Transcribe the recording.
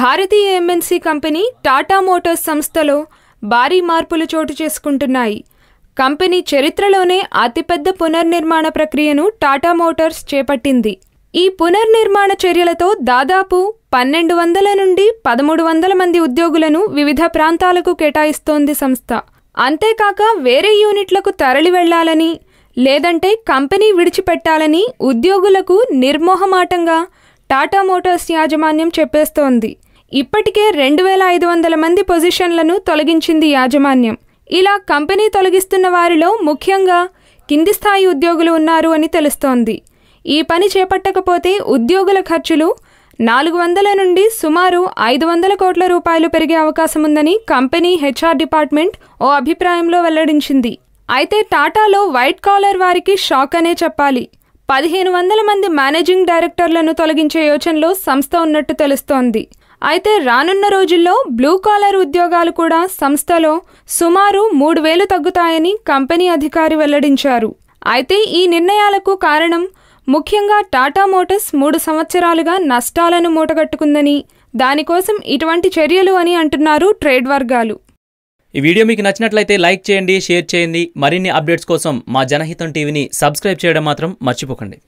భారతీయ MNC company Tata Motors సంస్థలో భారీ మార్పులు చోటు చేసుకుంటున్నాయి కంపెనీ చరిత్రలోనే అతిపెద్ద పునర్నిర్మాణ ప్రక్రియను టాటా మోటార్స్ చేపట్టింది ఈ పునర్నిర్మాణ చర్యలతో దాదాపు పన్నెండు వందల నుండి పదమూడు వందల మంది ఉద్యోగులను వివిధ ప్రాంతాలకు కేటాయిస్తోంది సంస్థ అంతేకాక వేరే యూనిట్లకు తరలి వెళ్లాలని లేదంటే కంపెనీ విడిచిపెట్టాలని ఉద్యోగులకు నిర్మోహమాటంగా టాటా మోటార్స్ యాజమాన్యం చెప్పేస్తోంది ఇప్పటికే రెండు వేల ఐదు వందల మంది పొజిషన్లను తొలగించింది యాజమాన్యం ఇలా కంపెనీ తొలగిస్తున్న వారిలో ముఖ్యంగా కింది స్థాయి ఉద్యోగులు ఉన్నారు అని తెలుస్తోంది ఈ పని చేపట్టకపోతే ఉద్యోగుల ఖర్చులు నాలుగు వందల నుండి సుమారు ఐదు వందల కోట్ల రూపాయలు పెరిగే అవకాశం ఉందని కంపెనీ హెచ్ఆర్ డిపార్ట్మెంట్ ఓ అభిప్రాయంలో వెల్లడించింది అయితే టాటాలో వైట్ కాలర్ వారికి షాక్ అనే చెప్పాలి పదిహేను వందల మంది మేనేజింగ్ డైరెక్టర్లను తొలగించే యోచనలో సంస్థ ఉన్నట్టు తెలుస్తోంది అయితే రానున్న రోజుల్లో బ్లూ కాలర్ ఉద్యోగాలు కూడా సంస్థలో సుమారు మూడు వేలు తగ్గుతాయని కంపెనీ అధికారి వెల్లడించారు అయితే ఈ నిర్ణయాలకు కారణం ముఖ్యంగా టాటా మోటార్స్ మూడు సంవత్సరాలుగా నష్టాలను మూటగట్టుకుందని దానికోసం ఇటువంటి చర్యలు అని అంటున్నారు ట్రేడ్ వర్గాలు ఈ వీడియో మీకు నచ్చినట్లయితే లైక్ చేయండి షేర్ చేయండి మరిన్ని అప్డేట్స్ కోసం మా జనహితం టీవీని సబ్స్క్రైబ్ చేయడం మాత్రం మర్చిపోకండి